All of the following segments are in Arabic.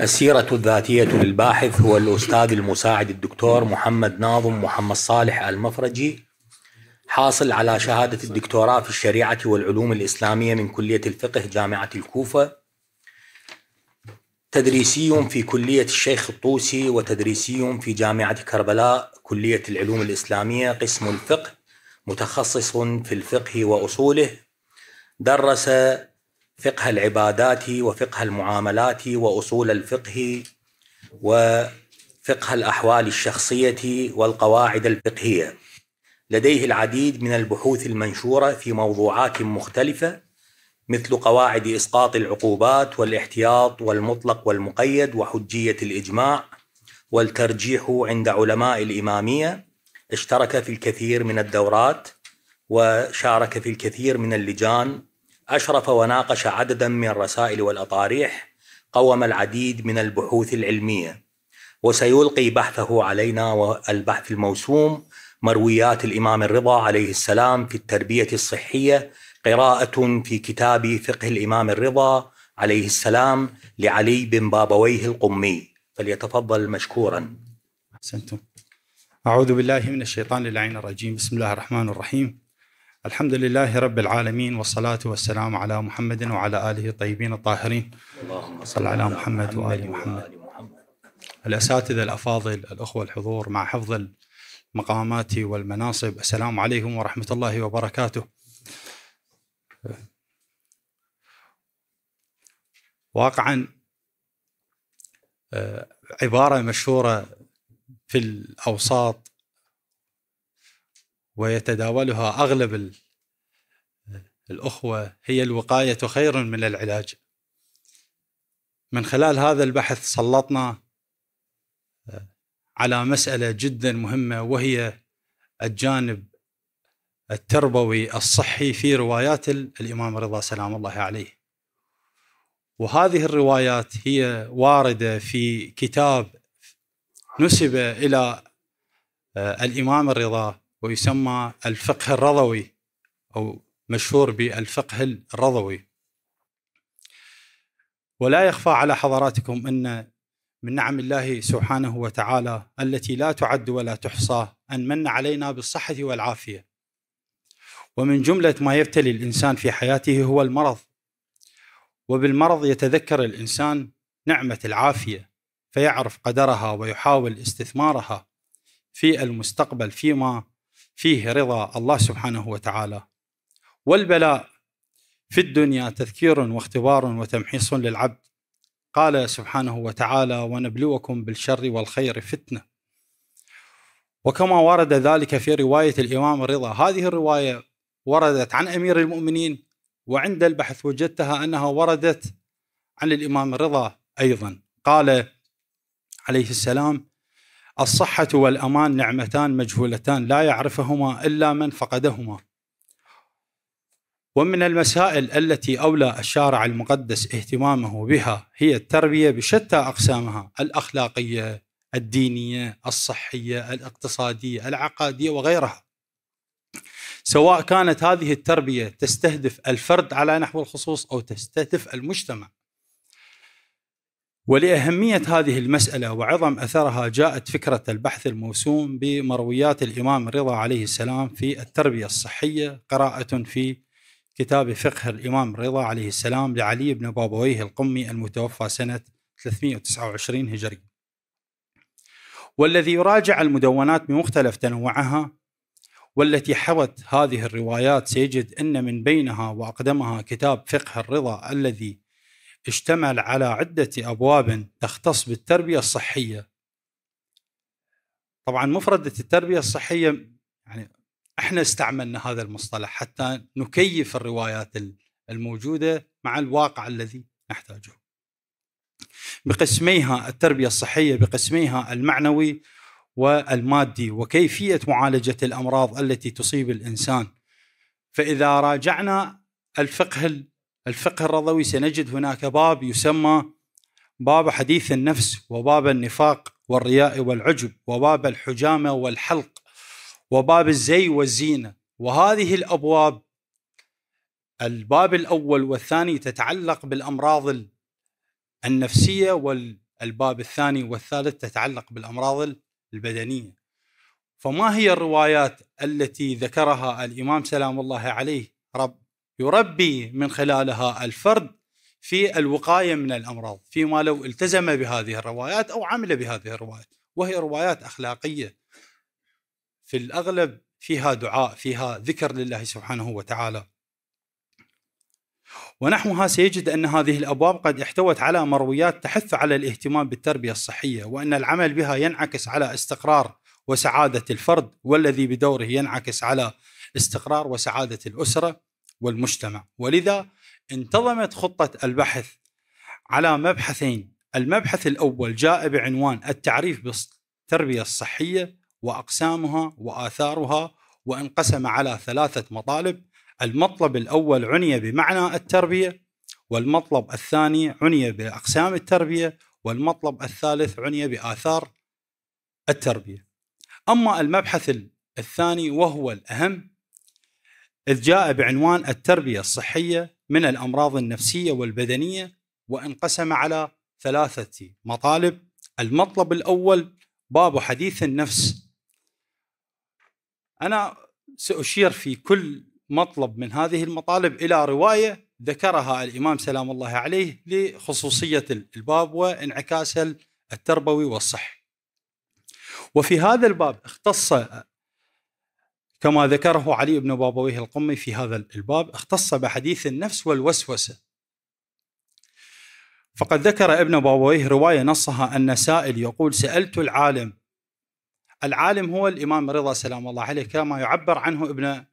السيرة الذاتية للباحث هو الأستاذ المساعد الدكتور محمد ناظم محمد صالح المفرجي حاصل على شهادة الدكتوراه في الشريعة والعلوم الإسلامية من كلية الفقه جامعة الكوفة تدريسي في كلية الشيخ الطوسي وتدريسي في جامعة كربلاء كلية العلوم الإسلامية قسم الفقه متخصص في الفقه وأصوله درس فقه العبادات وفقه المعاملات واصول الفقه وفقه الاحوال الشخصيه والقواعد الفقهيه لديه العديد من البحوث المنشوره في موضوعات مختلفه مثل قواعد اسقاط العقوبات والاحتياط والمطلق والمقيد وحجيه الاجماع والترجيح عند علماء الاماميه اشترك في الكثير من الدورات وشارك في الكثير من اللجان أشرف وناقش عددا من الرسائل والأطاريح قوم العديد من البحوث العلمية وسيلقي بحثه علينا والبحث الموسوم مرويات الإمام الرضا عليه السلام في التربية الصحية قراءة في كتاب فقه الإمام الرضا عليه السلام لعلي بن بابويه القمي فليتفضل مشكورا أحسنتم أعوذ بالله من الشيطان اللعين الرجيم بسم الله الرحمن الرحيم الحمد لله رب العالمين والصلاة والسلام على محمد وعلى آله الطيبين الطاهرين اللهم صل على محمد وآل محمد الأساتذة الأفاضل الأخوة الحضور مع حفظ المقامات والمناصب السلام عليكم ورحمة الله وبركاته واقعا آه، عبارة مشهورة في الأوساط ويتداولها اغلب الاخوه هي الوقايه خير من العلاج. من خلال هذا البحث سلطنا آه، على مساله جدا مهمه وهي الجانب التربوي الصحي في روايات الامام رضا سلام الله عليه. وهذه الروايات هي وارده في كتاب نسب الى آه، الامام الرضا ويسمى الفقه الرضوي أو مشهور بالفقه الرضوي ولا يخفى على حضراتكم أن من نعم الله سبحانه وتعالى التي لا تعد ولا تحصى أن من علينا بالصحة والعافية ومن جملة ما يبتلي الإنسان في حياته هو المرض وبالمرض يتذكر الإنسان نعمة العافية فيعرف قدرها ويحاول استثمارها في المستقبل فيما فيه رضا الله سبحانه وتعالى والبلاء في الدنيا تذكير واختبار وتمحيص للعبد قال سبحانه وتعالى ونبلوكم بالشر والخير فتنه وكما ورد ذلك في روايه الامام الرضا هذه الروايه وردت عن امير المؤمنين وعند البحث وجدتها انها وردت عن الامام الرضا ايضا قال عليه السلام الصحة والأمان نعمتان مجهولتان لا يعرفهما إلا من فقدهما ومن المسائل التي أولى الشارع المقدس اهتمامه بها هي التربية بشتى أقسامها الأخلاقية الدينية الصحية الاقتصادية العقادية وغيرها سواء كانت هذه التربية تستهدف الفرد على نحو الخصوص أو تستهدف المجتمع ولأهمية هذه المسألة وعظم أثرها جاءت فكرة البحث الموسوم بمرويات الإمام الرضا عليه السلام في التربية الصحية قراءة في كتاب فقه الإمام الرضا عليه السلام لعلي بن بابويه القمي المتوفى سنة 329 هجري والذي يراجع المدونات بمختلف تنوعها والتي حوت هذه الروايات سيجد أن من بينها وأقدمها كتاب فقه الرضا الذي اشتمل على عدة أبواب تختص بالتربية الصحية طبعا مفردة التربية الصحية يعني احنا استعملنا هذا المصطلح حتى نكيف الروايات الموجودة مع الواقع الذي نحتاجه بقسميها التربية الصحية بقسميها المعنوي والمادي وكيفية معالجة الأمراض التي تصيب الإنسان فإذا راجعنا الفقه الفقه الرضوي سنجد هناك باب يسمى باب حديث النفس وباب النفاق والرياء والعجب وباب الحجامة والحلق وباب الزي والزينة وهذه الأبواب الباب الأول والثاني تتعلق بالأمراض النفسية والباب الثاني والثالث تتعلق بالأمراض البدنية فما هي الروايات التي ذكرها الإمام سلام الله عليه رب يربي من خلالها الفرد في الوقايه من الامراض فيما لو التزم بهذه الروايات او عمل بهذه الروايات وهي روايات اخلاقيه في الاغلب فيها دعاء فيها ذكر لله سبحانه وتعالى ونحوها سيجد ان هذه الابواب قد احتوت على مرويات تحث على الاهتمام بالتربيه الصحيه وان العمل بها ينعكس على استقرار وسعاده الفرد والذي بدوره ينعكس على استقرار وسعاده الاسره والمجتمع ولذا انتظمت خطة البحث على مبحثين المبحث الأول جاء بعنوان التعريف بالتربية الصحية وأقسامها وآثارها وانقسم على ثلاثة مطالب المطلب الأول عني بمعنى التربية والمطلب الثاني عني بأقسام التربية والمطلب الثالث عني بآثار التربية أما المبحث الثاني وهو الأهم إذ جاء بعنوان التربية الصحية من الأمراض النفسية والبدنية وانقسم على ثلاثة مطالب المطلب الأول باب حديث النفس أنا سأشير في كل مطلب من هذه المطالب إلى رواية ذكرها الإمام سلام الله عليه لخصوصية الباب وانعكاسه التربوي والصحي وفي هذا الباب اختص كما ذكره علي بن بابويه القمي في هذا الباب اختص بحديث النفس والوسوسه فقد ذكر ابن بابويه روايه نصها ان سائل يقول سالت العالم العالم هو الامام رضا سلام الله عليه كما يعبر عنه ابن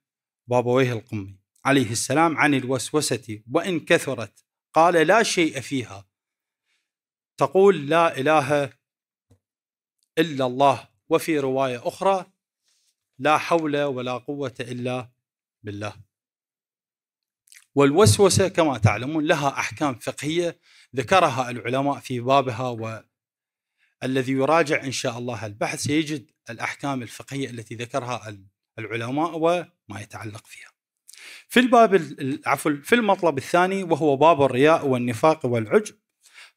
بابويه القمي عليه السلام عن الوسوسه وان كثرت قال لا شيء فيها تقول لا اله الا الله وفي روايه اخرى لا حول ولا قوة إلا بالله والوسوسة كما تعلمون لها أحكام فقهية ذكرها العلماء في بابها والذي يراجع إن شاء الله البحث سيجد الأحكام الفقهية التي ذكرها العلماء وما يتعلق فيها في الباب عفوا في المطلب الثاني وهو باب الرياء والنفاق والعجب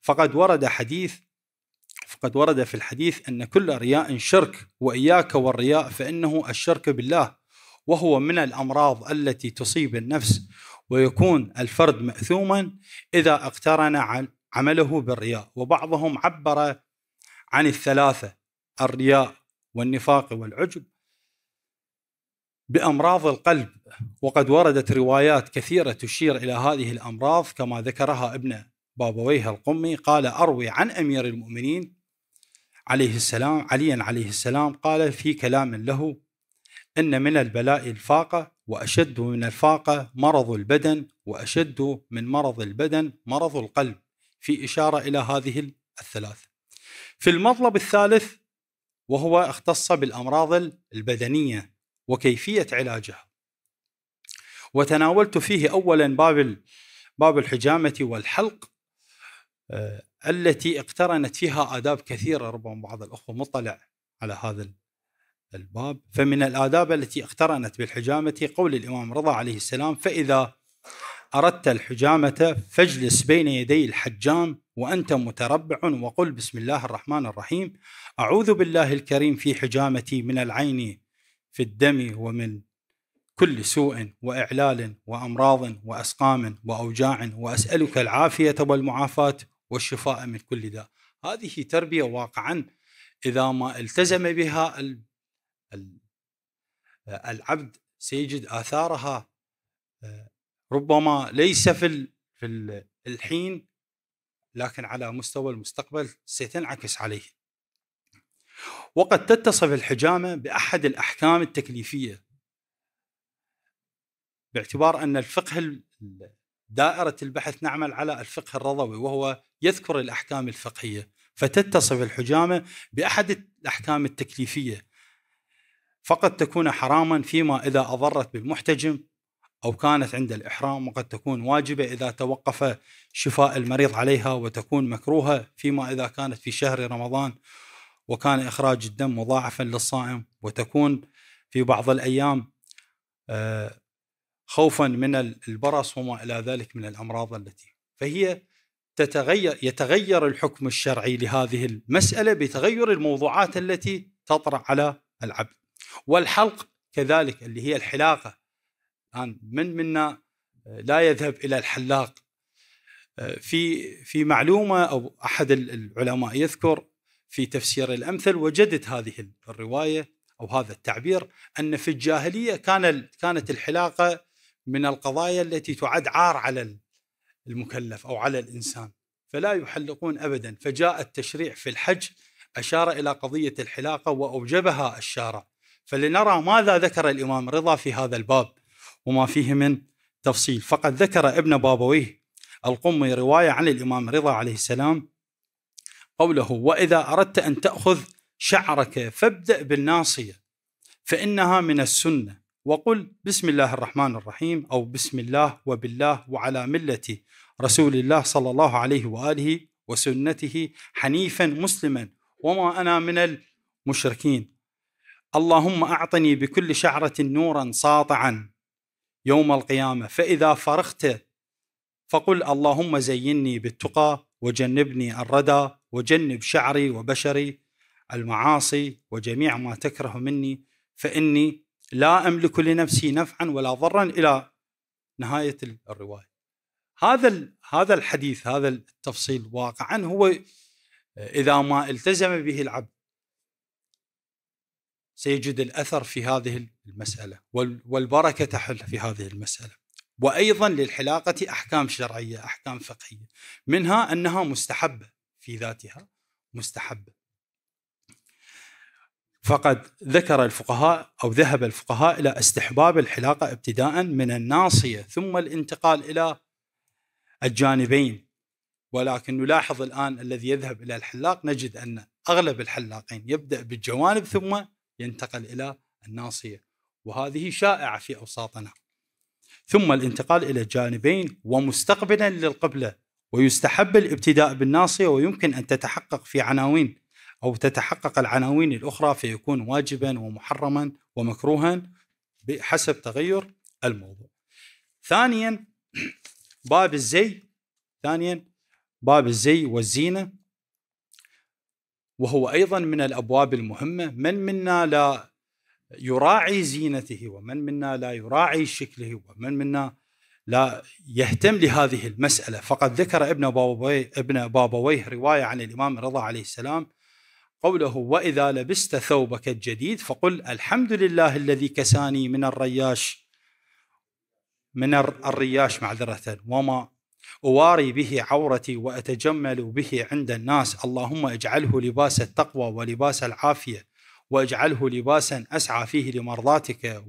فقد ورد حديث فقد ورد في الحديث أن كل رياء شرك وإياك والرياء فإنه الشرك بالله وهو من الأمراض التي تصيب النفس ويكون الفرد مأثوما إذا اقترن عمله بالرياء وبعضهم عبر عن الثلاثة الرياء والنفاق والعجب بامراض القلب وقد وردت روايات كثيره تشير الى هذه الامراض كما ذكرها ابن بابويه القمي قال اروي عن امير المؤمنين عليه السلام علي عليه السلام قال في كلام له ان من البلاء الفاقه واشد من الفاقه مرض البدن واشد من مرض البدن مرض القلب في اشاره الى هذه الثلاث. في المطلب الثالث وهو اختص بالامراض البدنيه وكيفيه علاجها. وتناولت فيه اولا باب باب الحجامه والحلق آه، التي اقترنت فيها آداب كثيرة ربما بعض الأخوة مطلع على هذا الباب فمن الآداب التي اقترنت بالحجامة قول الإمام رضا عليه السلام فإذا أردت الحجامة فاجلس بين يدي الحجام وأنت متربع وقل بسم الله الرحمن الرحيم أعوذ بالله الكريم في حجامتي من العين في الدم ومن كل سوء وإعلال وأمراض وأسقام وأوجاع وأسألك العافية والمعافاة والشفاء من كل داء هذه تربية واقعا إذا ما التزم بها العبد سيجد آثارها آه، ربما ليس في في الحين لكن على مستوى المستقبل ستنعكس عليه وقد تتصف الحجامة بأحد الأحكام التكليفية باعتبار أن الفقه دائرة البحث نعمل على الفقه الرضوي وهو يذكر الأحكام الفقهية فتتصف الحجامة بأحد الأحكام التكليفية فقد تكون حراما فيما إذا أضرت بالمحتجم أو كانت عند الإحرام وقد تكون واجبة إذا توقف شفاء المريض عليها وتكون مكروهة فيما إذا كانت في شهر رمضان وكان إخراج الدم مضاعفا للصائم وتكون في بعض الأيام آه، خوفا من البرص وما الى ذلك من الامراض التي فهي تتغير يتغير الحكم الشرعي لهذه المساله بتغير الموضوعات التي تطرا على العبد والحلق كذلك اللي هي الحلاقه الان من منا آه، لا يذهب الى الحلاق آه، في في معلومه او احد العلماء يذكر في تفسير الامثل وجدت هذه الروايه او هذا التعبير ان في الجاهليه كان كانت الحلاقه من القضايا التي تعد عار على المكلف او على الانسان فلا يحلقون ابدا فجاء التشريع في الحج اشار الى قضيه الحلاقه واوجبها الشارع فلنرى ماذا ذكر الامام رضا في هذا الباب وما فيه من تفصيل فقد ذكر ابن بابويه القمي روايه عن الامام رضا عليه السلام قوله واذا اردت ان تاخذ شعرك فابدا بالناصيه فانها من السنه وقل بسم الله الرحمن الرحيم أو بسم الله وبالله وعلى ملة رسول الله صلى الله عليه وآله وسنته حنيفا مسلما وما أنا من المشركين اللهم أعطني بكل شعرة نورا ساطعا يوم القيامة فإذا فرغت فقل اللهم زيني بالتقى وجنبني الردى وجنب شعري وبشري المعاصي وجميع ما تكره مني فإني لا أملك لنفسي نفعا ولا ضرا إلى نهاية الرواية هذا هذا الحديث هذا التفصيل واقعا هو آه، إذا ما التزم به العبد سيجد الأثر في هذه المسألة والبركة تحل في هذه المسألة وأيضا للحلاقة أحكام شرعية أحكام فقهية منها أنها مستحبة في ذاتها مستحبة فقد ذكر الفقهاء أو ذهب الفقهاء إلى استحباب الحلاقة ابتداء من الناصية ثم الانتقال إلى الجانبين ولكن نلاحظ الآن الذي يذهب إلى الحلاق نجد أن أغلب الحلاقين يبدأ بالجوانب ثم ينتقل إلى الناصية وهذه شائعة في أوساطنا ثم الانتقال إلى الجانبين ومستقبلا للقبلة ويستحب الابتداء بالناصية ويمكن أن تتحقق في عناوين أو تتحقق العناوين الأخرى فيكون واجبا ومحرما ومكروها بحسب تغير الموضوع ثانيا باب الزي ثانيا باب الزي والزينة وهو أيضا من الأبواب المهمة من منا لا يراعي زينته ومن منا لا يراعي شكله ومن منا لا يهتم لهذه المسألة فقد ذكر ابن بابويه, ابن بابويه رواية عن الإمام رضا عليه السلام قوله وإذا لبست ثوبك الجديد فقل الحمد لله الذي كساني من الرياش من الرياش معذرة وما أواري به عورتي وأتجمل به عند الناس اللهم اجعله لباس التقوى ولباس العافية واجعله لباسا أسعى فيه لمرضاتك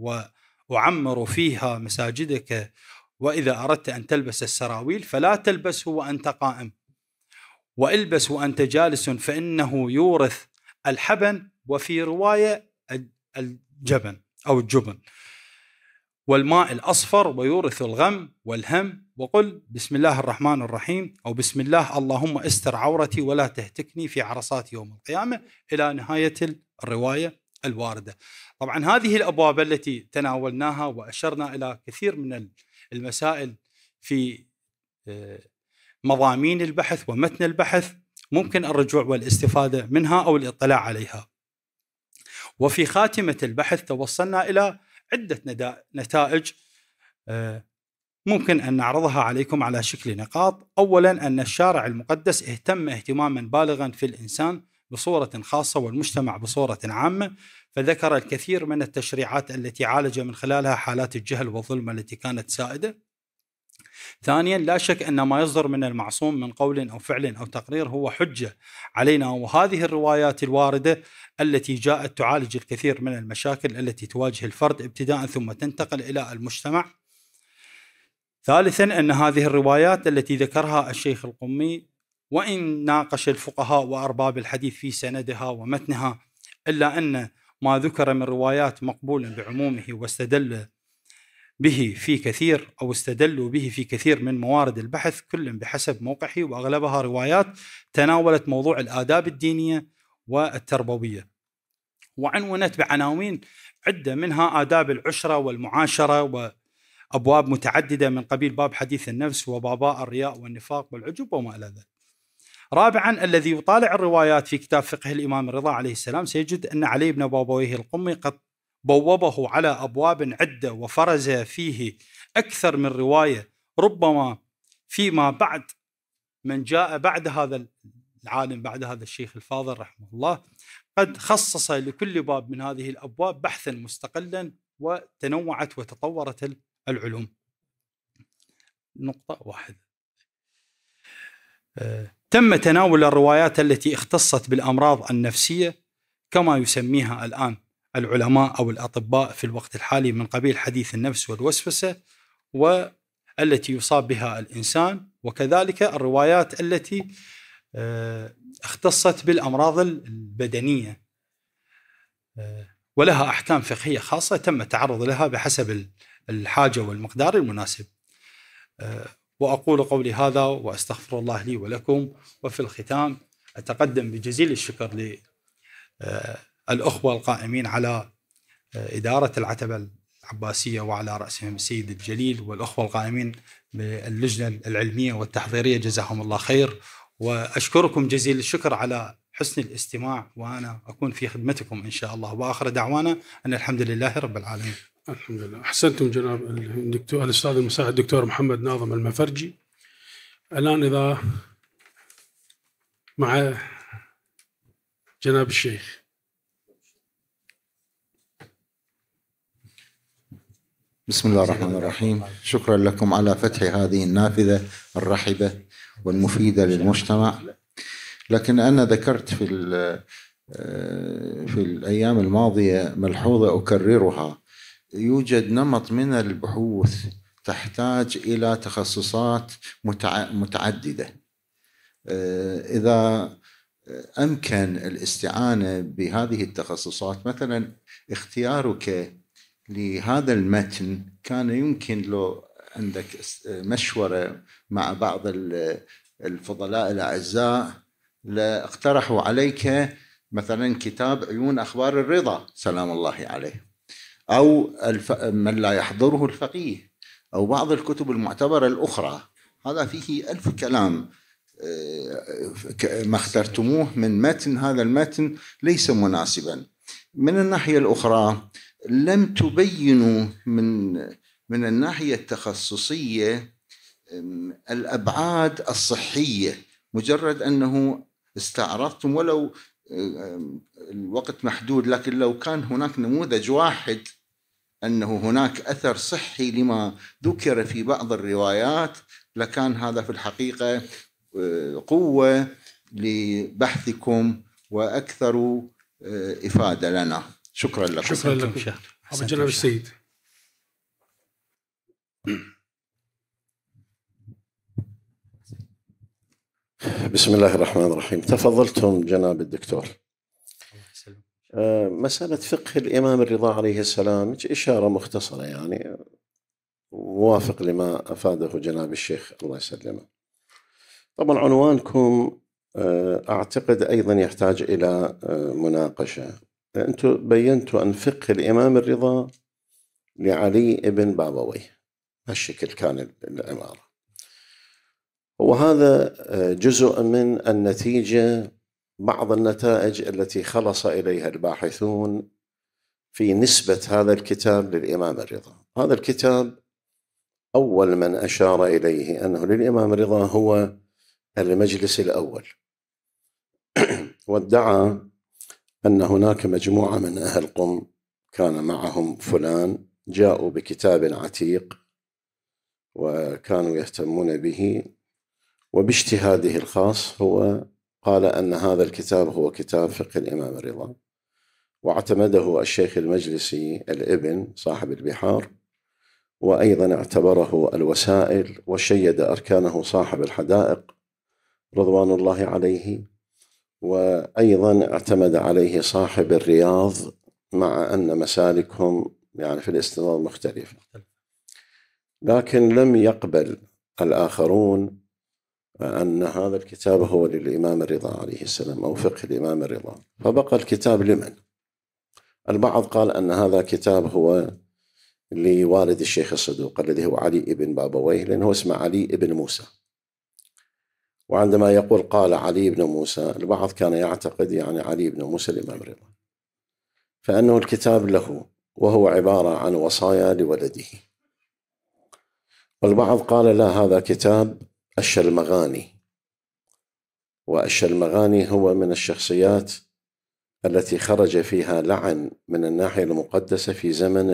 وأعمر فيها مساجدك وإذا أردت أن تلبس السراويل فلا تلبسه وأنت قائم والبس وانت جالس فانه يورث الحبن وفي روايه الجبن او الجبن والماء الاصفر ويورث الغم والهم وقل بسم الله الرحمن الرحيم او بسم الله اللهم استر عورتي ولا تهتكني في عرصات يوم القيامه الى نهايه الروايه الوارده. طبعا هذه الابواب التي تناولناها واشرنا الى كثير من المسائل في آه، مضامين البحث ومتن البحث ممكن الرجوع والاستفاده منها او الاطلاع عليها. وفي خاتمه البحث توصلنا الى عده نتائج آه، ممكن ان نعرضها عليكم على شكل نقاط. اولا ان الشارع المقدس اهتم اهتماما بالغا في الانسان بصوره خاصه والمجتمع بصوره عامه، فذكر الكثير من التشريعات التي عالج من خلالها حالات الجهل والظلم التي كانت سائده. ثانيا لا شك ان ما يصدر من المعصوم من قول او فعل او تقرير هو حجه علينا وهذه الروايات الوارده التي جاءت تعالج الكثير من المشاكل التي تواجه الفرد ابتداء ثم تنتقل الى المجتمع. ثالثا ان هذه الروايات التي ذكرها الشيخ القمي وان ناقش الفقهاء وارباب الحديث في سندها ومتنها الا ان ما ذكر من روايات مقبول بعمومه واستدل به في كثير او استدلوا به في كثير من موارد البحث كل بحسب موقعه واغلبها روايات تناولت موضوع الاداب الدينيه والتربويه. وعنونت بعناوين عده منها اداب العشره والمعاشره وابواب متعدده من قبيل باب حديث النفس وباباء الرياء والنفاق والعجب وما الى ذلك. رابعا الذي يطالع الروايات في كتاب فقه الامام الرضا عليه السلام سيجد ان علي بن بابويه القمي قد بوبه على ابواب عده وفرز فيه اكثر من روايه ربما فيما بعد من جاء بعد هذا العالم بعد هذا الشيخ الفاضل رحمه الله قد خصص لكل باب من هذه الابواب بحثا مستقلا وتنوعت وتطورت العلوم. نقطه واحده. آه، تم تناول الروايات التي اختصت بالامراض النفسيه كما يسميها الان العلماء او الاطباء في الوقت الحالي من قبيل حديث النفس والوسوسه والتي يصاب بها الانسان وكذلك الروايات التي آه، اختصت بالامراض البدنيه آه، ولها احكام فقهيه خاصه تم التعرض لها بحسب الحاجه والمقدار المناسب. آه، واقول قولي هذا واستغفر الله لي ولكم وفي الختام اتقدم بجزيل الشكر ل الأخوة القائمين على آه، إدارة العتبة العباسية وعلى رأسهم السيد الجليل والأخوة القائمين باللجنة العلمية والتحضيرية جزاهم الله خير وأشكركم جزيل الشكر على حسن الاستماع وأنا أكون في خدمتكم إن شاء الله وآخر دعوانا أن الحمد لله رب العالمين الحمد لله أحسنتم جناب الدكتور الأستاذ المساعد الدكتور محمد ناظم المفرجي الآن إذا مع جناب الشيخ بسم الله الرحمن الرحيم شكرا لكم على فتح هذه النافذة الرحبة والمفيدة للمجتمع لكن أنا ذكرت في آه، في الأيام الماضية ملحوظة أكررها يوجد نمط من البحوث تحتاج إلى تخصصات متعددة آه، إذا أمكن الاستعانة بهذه التخصصات مثلا اختيارك لهذا المتن كان يمكن لو عندك مشورة مع بعض الفضلاء الأعزاء لاقترحوا عليك مثلا كتاب عيون أخبار الرضا سلام الله عليه أو الف... من لا يحضره الفقيه أو بعض الكتب المعتبرة الأخرى هذا فيه ألف كلام آه، ما اخترتموه من متن هذا المتن ليس مناسبا من الناحية الأخرى لم تبينوا من من الناحيه التخصصيه الابعاد الصحيه مجرد انه استعرضتم ولو الوقت محدود لكن لو كان هناك نموذج واحد انه هناك اثر صحي لما ذكر في بعض الروايات لكان هذا في الحقيقه أه، قوه لبحثكم واكثر أه، افاده لنا شكرا لك شكرا لك عبد الجلال السيد بسم الله الرحمن الرحيم تفضلتم جناب الدكتور أه، مسألة فقه الإمام الرضا عليه السلام إشارة مختصرة يعني موافق لما أفاده جناب الشيخ الله يسلمه طبعا عنوانكم أه، أعتقد أيضا يحتاج إلى أه، مناقشة أنتم بينتوا أن فقه الإمام الرضا لعلي بن بابوي هالشكل كان العمارة وهذا آه، جزء من النتيجة بعض النتائج التي خلص إليها الباحثون في نسبة هذا الكتاب للإمام الرضا هذا الكتاب أول من أشار إليه أنه للإمام الرضا هو المجلس الأول وادعى أن هناك مجموعة من أهل قم كان معهم فلان جاءوا بكتاب عتيق وكانوا يهتمون به وباجتهاده الخاص هو قال أن هذا الكتاب هو كتاب فقه الإمام الرضا واعتمده الشيخ المجلسي الابن صاحب البحار وأيضا اعتبره الوسائل وشيد أركانه صاحب الحدائق رضوان الله عليه وأيضا اعتمد عليه صاحب الرياض مع أن مسالكهم يعني في الاستنباط مختلفة لكن لم يقبل الآخرون أن هذا الكتاب هو للإمام الرضا عليه السلام أو فقه الإمام الرضا فبقى الكتاب لمن؟ البعض قال أن هذا كتاب هو لوالد الشيخ الصدوق الذي هو علي بن بابويه لأنه اسمه علي بن موسى وعندما يقول قال علي بن موسى البعض كان يعتقد يعني علي بن موسى الإمام رضا فأنه الكتاب له وهو عبارة عن وصايا لولده والبعض قال لا هذا كتاب الشلمغاني والشلمغاني هو من الشخصيات التي خرج فيها لعن من الناحية المقدسة في زمن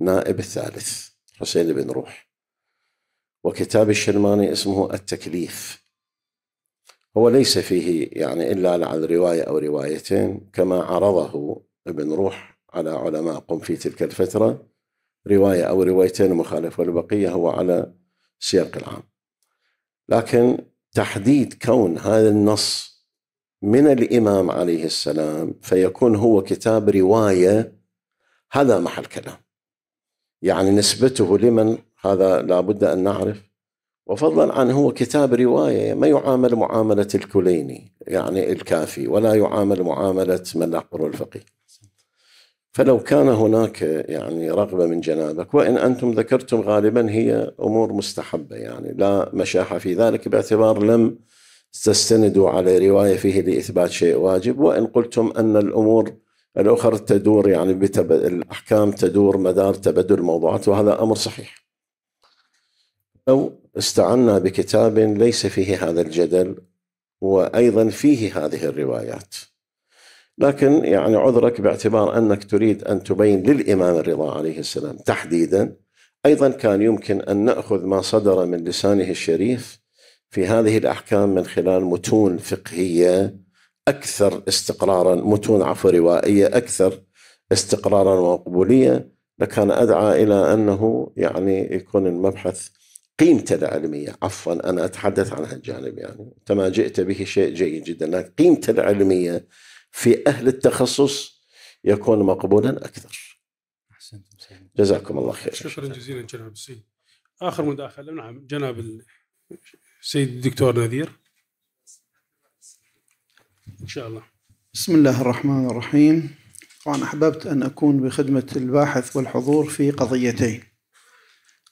النائب الثالث حسين بن روح وكتاب الشلماني اسمه التكليف هو ليس فيه يعني إلا لعل رواية أو روايتين كما عرضه ابن روح على علماء قم في تلك الفترة رواية أو روايتين مخالفة والبقية هو على سياق العام لكن تحديد كون هذا النص من الإمام عليه السلام فيكون هو كتاب رواية هذا محل كلام يعني نسبته لمن هذا لابد أن نعرف وفضلا عن هو كتاب رواية ما يعامل معاملة الكليني يعني الكافي ولا يعامل معاملة من أحضر الفقيه فلو كان هناك يعني رغبة من جنابك وإن أنتم ذكرتم غالبا هي أمور مستحبة يعني لا مشاحة في ذلك باعتبار لم تستندوا على رواية فيه لإثبات شيء واجب وإن قلتم أن الأمور الأخرى تدور يعني بتب... الأحكام تدور مدار تبدل الموضوعات وهذا أمر صحيح أو استعنا بكتاب ليس فيه هذا الجدل وايضا فيه هذه الروايات. لكن يعني عذرك باعتبار انك تريد ان تبين للامام الرضا عليه السلام تحديدا ايضا كان يمكن ان ناخذ ما صدر من لسانه الشريف في هذه الاحكام من خلال متون فقهيه اكثر استقرارا متون عفوا روائيه اكثر استقرارا وقبوليه لكان ادعى الى انه يعني يكون المبحث قيمته العلمية عفوا أنا أتحدث عن هالجانب يعني أنت ما جئت به شيء جيد جدا لكن قيمته العلمية في أهل التخصص يكون مقبولا أكثر أحسنت جزاكم الله خير شكرا جزيلا جناب السيد آخر مداخلة نعم جناب السيد الدكتور نذير إن شاء الله بسم الله الرحمن الرحيم طبعا أحببت أن أكون بخدمة الباحث والحضور في قضيتين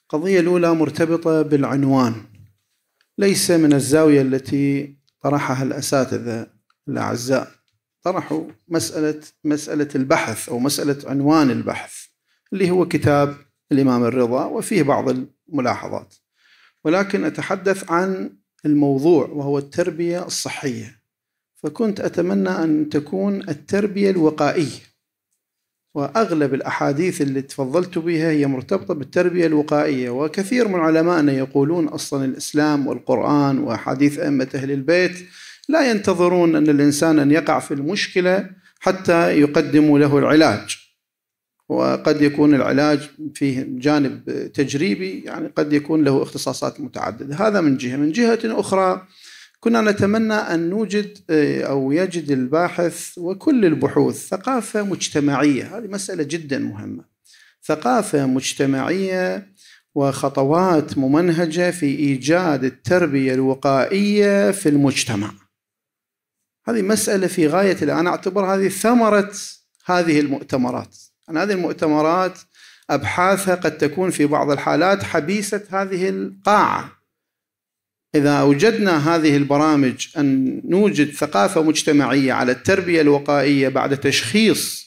القضية الأولى مرتبطة بالعنوان ليس من الزاوية التي طرحها الأساتذة الأعزاء طرحوا مسألة مسألة البحث أو مسألة عنوان البحث اللي هو كتاب الإمام الرضا وفيه بعض الملاحظات ولكن أتحدث عن الموضوع وهو التربية الصحية فكنت أتمنى أن تكون التربية الوقائية وأغلب الأحاديث اللي تفضلت بها هي مرتبطة بالتربية الوقائية وكثير من علمائنا يقولون أصلا الإسلام والقرآن وأحاديث أئمة أهل البيت لا ينتظرون أن الإنسان أن يقع في المشكلة حتى يقدموا له العلاج وقد يكون العلاج فيه جانب تجريبي يعني قد يكون له اختصاصات متعددة هذا من جهة من جهة أخرى كنا نتمنى أن نوجد آه، أو يجد الباحث وكل البحوث ثقافة مجتمعية هذه مسألة جدا مهمة ثقافة مجتمعية وخطوات ممنهجة في إيجاد التربية الوقائية في المجتمع هذه مسألة في غاية أنا أعتبر هذه ثمرة هذه المؤتمرات أن هذه المؤتمرات أبحاثها قد تكون في بعض الحالات حبيسة هذه القاعة إذا أوجدنا هذه البرامج أن نوجد ثقافة مجتمعية على التربية الوقائية بعد تشخيص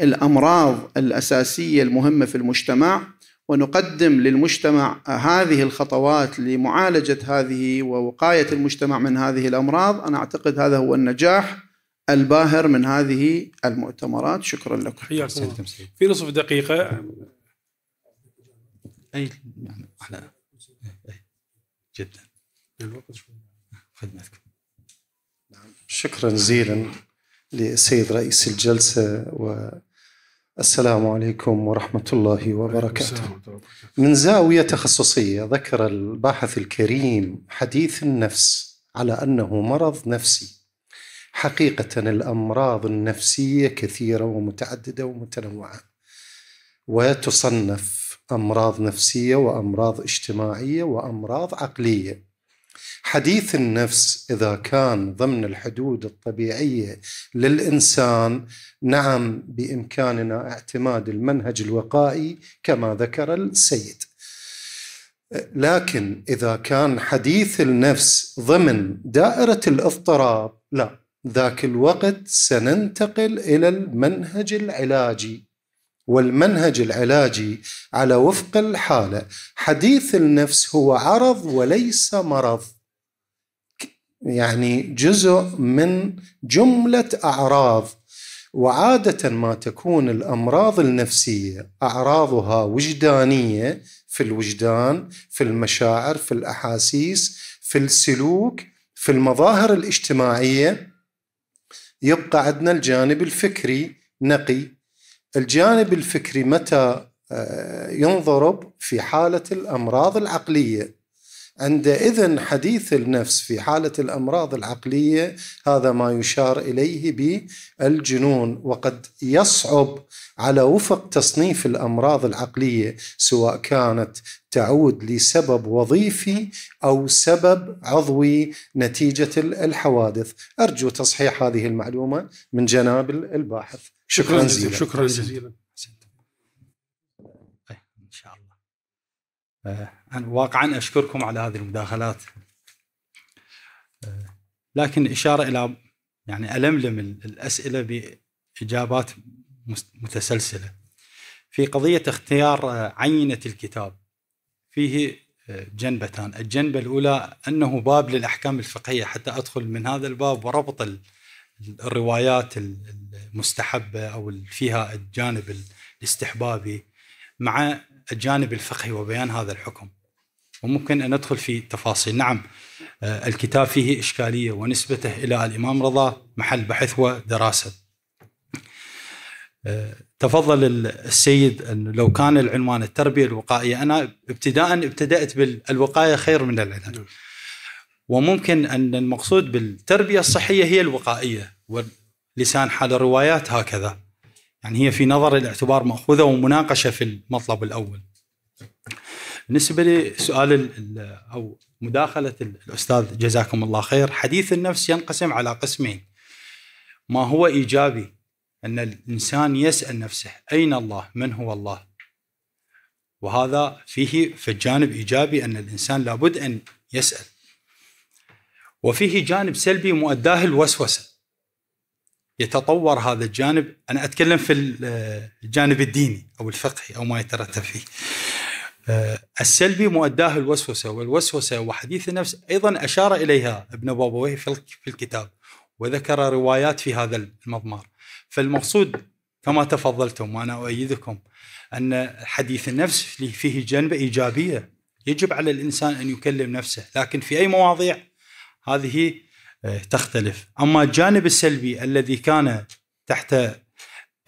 الأمراض الأساسية المهمة في المجتمع ونقدم للمجتمع هذه الخطوات لمعالجة هذه ووقاية المجتمع من هذه الأمراض أنا أعتقد هذا هو النجاح الباهر من هذه المؤتمرات شكرا لكم في نصف دقيقة أي يعني إيه، جدا الوقت شوي خدمتكم نعم شكرا جزيلا للسيد رئيس الجلسة والسلام عليكم ورحمة الله وبركاته من زاوية تخصصية ذكر الباحث الكريم حديث النفس على أنه مرض نفسي حقيقة الأمراض النفسية كثيرة ومتعددة ومتنوعة وتصنف أمراض نفسية وأمراض اجتماعية وأمراض عقلية حديث النفس اذا كان ضمن الحدود الطبيعيه للانسان نعم بامكاننا اعتماد المنهج الوقائي كما ذكر السيد لكن اذا كان حديث النفس ضمن دائره الاضطراب لا ذاك الوقت سننتقل الى المنهج العلاجي والمنهج العلاجي على وفق الحاله حديث النفس هو عرض وليس مرض يعني جزء من جمله اعراض وعاده ما تكون الامراض النفسيه اعراضها وجدانيه في الوجدان في المشاعر في الاحاسيس في السلوك في المظاهر الاجتماعيه يبقى عندنا الجانب الفكري نقي الجانب الفكري متى آه، ينضرب في حالة الأمراض العقلية عندئذ حديث النفس في حالة الأمراض العقلية هذا ما يشار إليه بالجنون وقد يصعب على وفق تصنيف الأمراض العقلية سواء كانت تعود لسبب وظيفي أو سبب عضوي نتيجة الحوادث أرجو تصحيح هذه المعلومة من جناب الباحث شكرا, شكرا جزيلا شكرا جزيلا طيب، إن شاء الله آه، أنا واقعا اشكركم على هذه المداخلات لكن اشاره الى يعني الملم الاسئله باجابات متسلسله في قضيه اختيار آه، عينه الكتاب فيه آه، جنبتان الجنبه الاولى انه باب للاحكام الفقهيه حتى ادخل من هذا الباب وربط الروايات المستحبه او فيها الجانب الاستحبابي مع الجانب الفقهي وبيان هذا الحكم وممكن أن ندخل في تفاصيل نعم آه، الكتاب فيه إشكالية ونسبته إلى الإمام رضا محل بحث ودراسة آه، تفضل السيد أن لو كان العنوان التربية الوقائية أنا ابتداء ابتدأت بالوقاية خير من العلاج نعم. وممكن أن المقصود بالتربية الصحية هي الوقائية ولسان حال الروايات هكذا يعني هي في نظر الاعتبار مأخوذة ومناقشة في المطلب الأول بالنسبه لسؤال او مداخله الاستاذ جزاكم الله خير حديث النفس ينقسم على قسمين ما هو ايجابي ان الانسان يسال نفسه اين الله من هو الله وهذا فيه الجانب ايجابي ان الانسان لابد ان يسال وفيه جانب سلبي مؤداه الوسوسه يتطور هذا الجانب انا اتكلم في الجانب الديني او الفقهي او ما يترتب فيه آه، السلبي مؤداه الوسوسة والوسوسة وحديث النفس أيضا أشار إليها ابن بابويه في الكتاب وذكر روايات في هذا المضمار فالمقصود كما تفضلتم وأنا أؤيدكم أن حديث النفس فيه جنبة إيجابية يجب على الإنسان أن يكلم نفسه لكن في أي مواضيع هذه آه، تختلف أما الجانب السلبي الذي كان تحت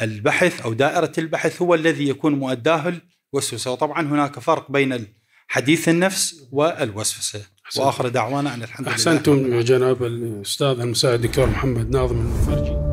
البحث أو دائرة البحث هو الذي يكون مؤداه وسوسه وطبعا هناك فرق بين حديث النفس والوسوسة أحسنت. وآخر دعوانا أن الحمد لله أحسنتم يا جناب الأستاذ المساعد الدكتور محمد ناظم المفرجي